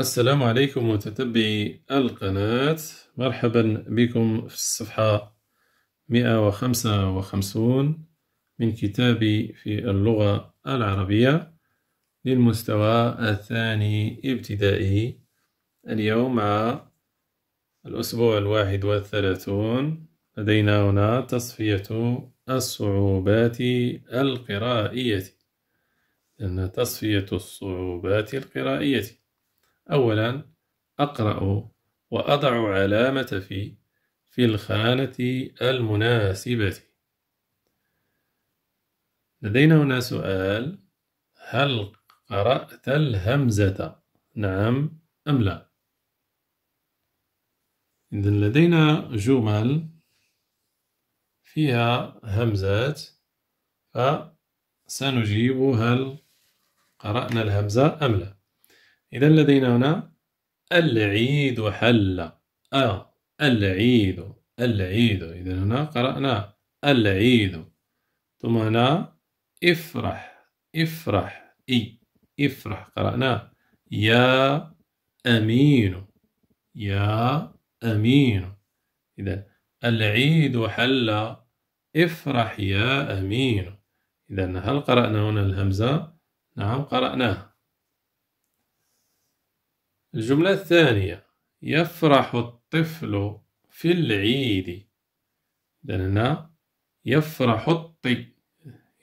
السلام عليكم متتبعي القناة مرحبا بكم في الصفحة 155 من كتابي في اللغة العربية للمستوى الثاني ابتدائي اليوم مع الأسبوع الواحد والثلاثون لدينا هنا تصفية الصعوبات القرائية لأن تصفية الصعوبات القرائية أولا أقرأ وأضع علامة في في الخانة المناسبة لدينا هنا سؤال هل قرأت الهمزة نعم أم لا إذا لدينا جمل فيها همزات فسنجيب هل قرأنا الهمزة أم لا إذا لدينا هنا العيد حل أ آه، العيد العيد إذا هنا قرأنا العيد ثم هنا افرح افرح إي افرح قرأنا يا أمين يا أمين إذا العيد حل افرح يا أمين إذا هل قرأنا هنا الهمزة؟ نعم قرأناها الجملة الثانية يفرح الطفل في العيد لأننا يفرح الطي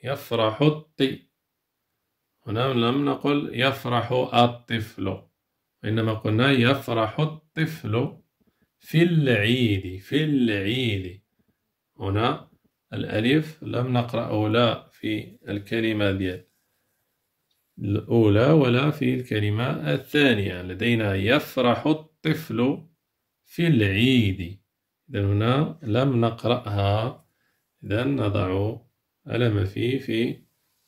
يفرح الطي هنا لم نقل يفرح الطفل إنما قلنا يفرح الطفل في العيد في العيد هنا الألف لم نقرأه لا في الكلمة ديال الأولى ولا في الكلمة الثانية لدينا يفرح الطفل في العيد إذا هنا لم نقرأها إذا نضع علامة في في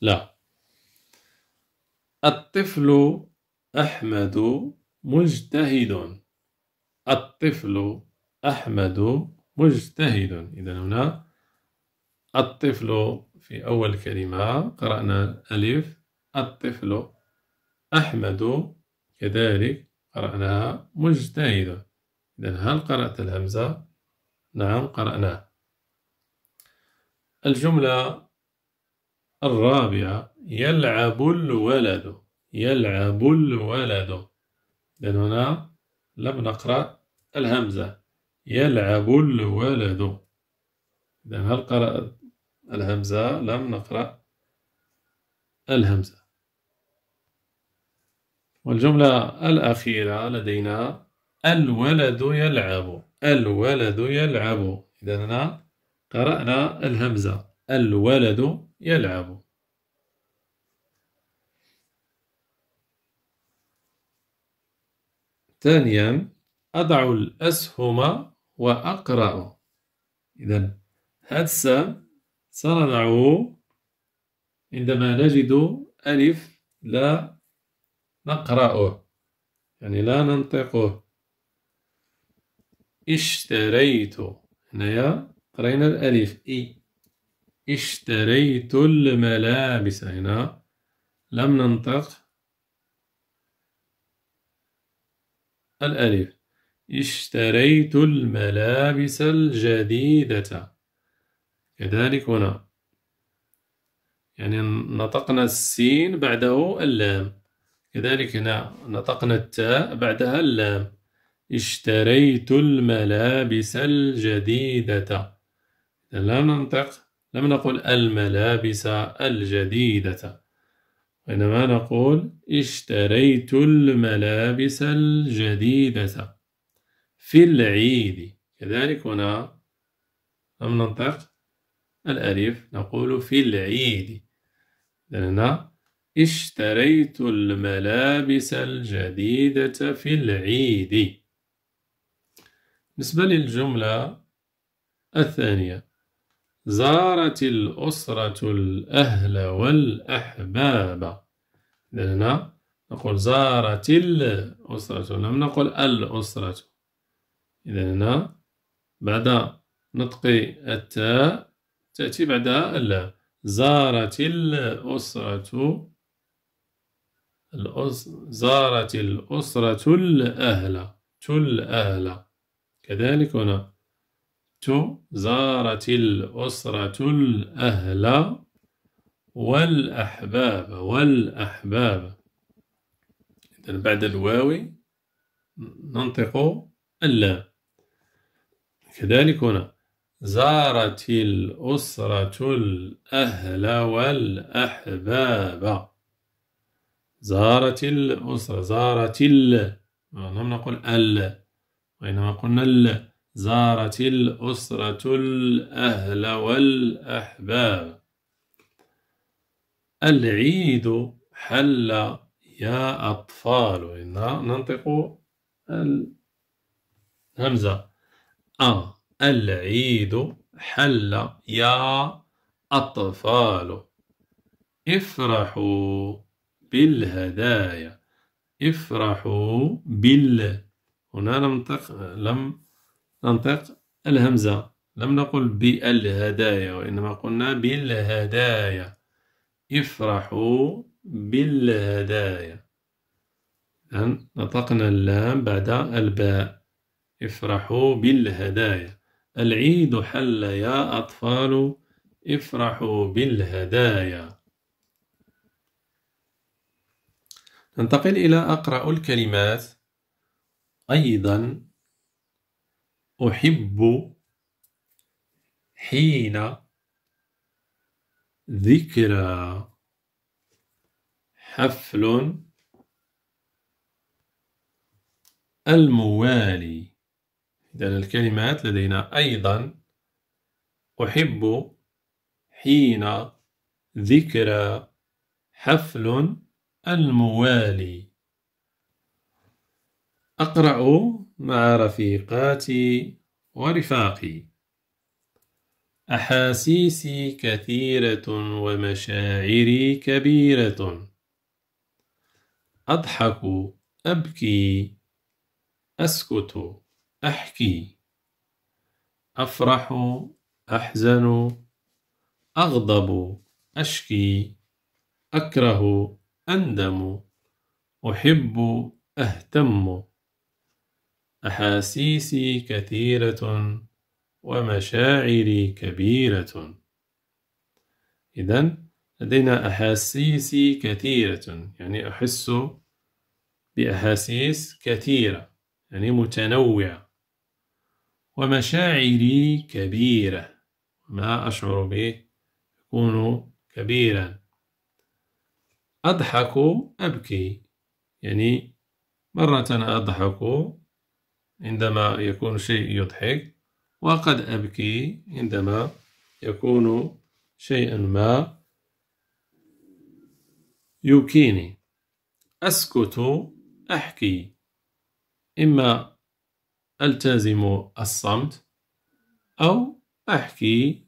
لا الطفل أحمد مجتهد الطفل أحمد مجتهد إذا هنا الطفل في أول كلمة قرأنا ألف الطفل أحمد كذلك قرأناها مجتهد إذن هل قرأت الهمزة؟ نعم قرأناها الجملة الرابعة يلعب الولد يلعب الولد إذن هنا لم نقرأ الهمزة يلعب الولد إذن هل قرأت الهمزة لم نقرأ الهمزة والجملة الأخيرة لدينا الولد يلعب الولد يلعب إذا أنا قرأنا الهمزة الولد يلعب ثانيا أضع الأسهم وأقرأ إذا هذا السام سنضعه عندما نجد ألف لا نقرأه يعني لا ننطقه اشتريت هنايا قرينا الألف إي اشتريت الملابس هنا لم ننطق الألف اشتريت الملابس الجديدة كذلك هنا يعني نطقنا السين بعده اللام كذلك هنا نطقنا التاء بعدها اللام اشتريت الملابس الجديدة لم ننطق لم نقل الملابس الجديدة وإنما نقول اشتريت الملابس الجديدة في العيد كذلك هنا لم ننطق الألف نقول في العيد هنا اشتريت الملابس الجديدة في العيد بالنسبة للجملة الثانية زارت الأسرة الأهل والأحباب لأننا نقول زارت الأسرة لم نقل الأسرة إذا هنا بعد نطق التاء تأتي بعدها اللام زارت الأسرة الأس... زارت الأسرة الأهل الأهل كذلك هنا تو زارت الأسرة الأهل والأحباب والأحباب إذن بعد الواو ننطق اللام كذلك هنا زارت الأسرة الأهل والأحباب زارت الأسرة زارت ال لم نقل ال وإنما قلنا ال زارت الأسرة الأهل والأحباب العيد حل يا أطفال إن ننطق الهمزة أ آه، العيد حل يا أطفال افرحوا بالهدايا افرحوا بال هنا لم ننطق لم ننطق الهمزة لم نقل بالهدايا وإنما قلنا بالهدايا افرحوا بالهدايا إذن نطقنا اللام بعد الباء افرحوا بالهدايا العيد حل يا أطفال افرحوا بالهدايا ننتقل إلى أقرأ الكلمات أيضا أحب حين ذكرى حفل الموالي إذن الكلمات لدينا أيضا أحب حين ذكرى حفل الموالي أقرأ مع رفيقاتي ورفاقي أحاسيسي كثيرة ومشاعري كبيرة أضحك أبكي أسكت أحكي أفرح أحزن أغضب أشكي أكره أندم أحب أهتم أحاسيسي كثيرة ومشاعري كبيرة إذا لدينا أحاسيسي كثيرة يعني أحس بأحاسيس كثيرة يعني متنوعة ومشاعري كبيرة ما أشعر به يكون كبيرا أضحك أبكي يعني مرة أضحك عندما يكون شيء يضحك وقد أبكي عندما يكون شيئا ما يبكيني أسكت أحكي إما ألتزم الصمت أو أحكي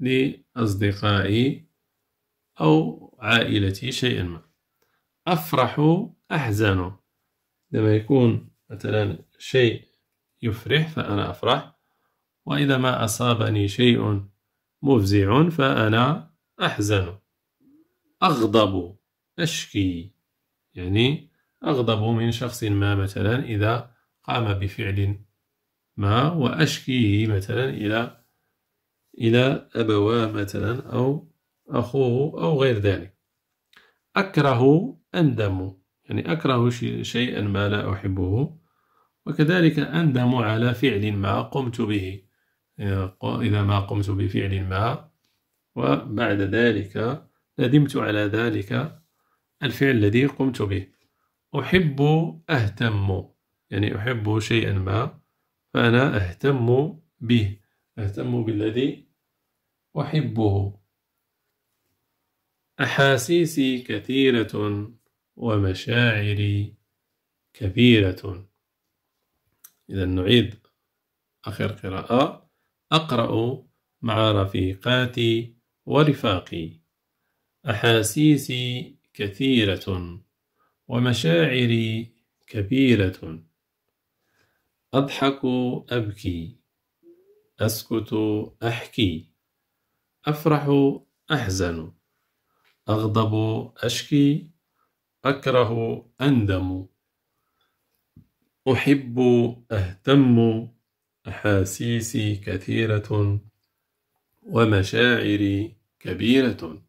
لأصدقائي أو عائلتي شيئا ما أفرح أحزن عندما يكون مثلا شيء يفرح فأنا أفرح وإذا ما أصابني شيء مفزع فأنا أحزن أغضب أشكي يعني أغضب من شخص ما مثلا إذا قام بفعل ما وأشكيه مثلا إلى إلى أبواه مثلا أو أخوه أو غير ذلك أكره أندم يعني أكره شيئا ما لا أحبه وكذلك أندم على فعل ما قمت به إذا ما قمت بفعل ما وبعد ذلك ندمت على ذلك الفعل الذي قمت به أحب أهتم يعني أحب شيئا ما فأنا أهتم به أهتم بالذي أحبه أحاسيسي كثيرة ومشاعري كبيرة إذا نعيد آخر قراءة أقرأ مع رفيقاتي ورفاقي أحاسيسي كثيرة ومشاعري كبيرة أضحك أبكي أسكت أحكي أفرح أحزن أغضب أشكي أكره أندم أحب أهتم أحاسيسي كثيرة ومشاعري كبيرة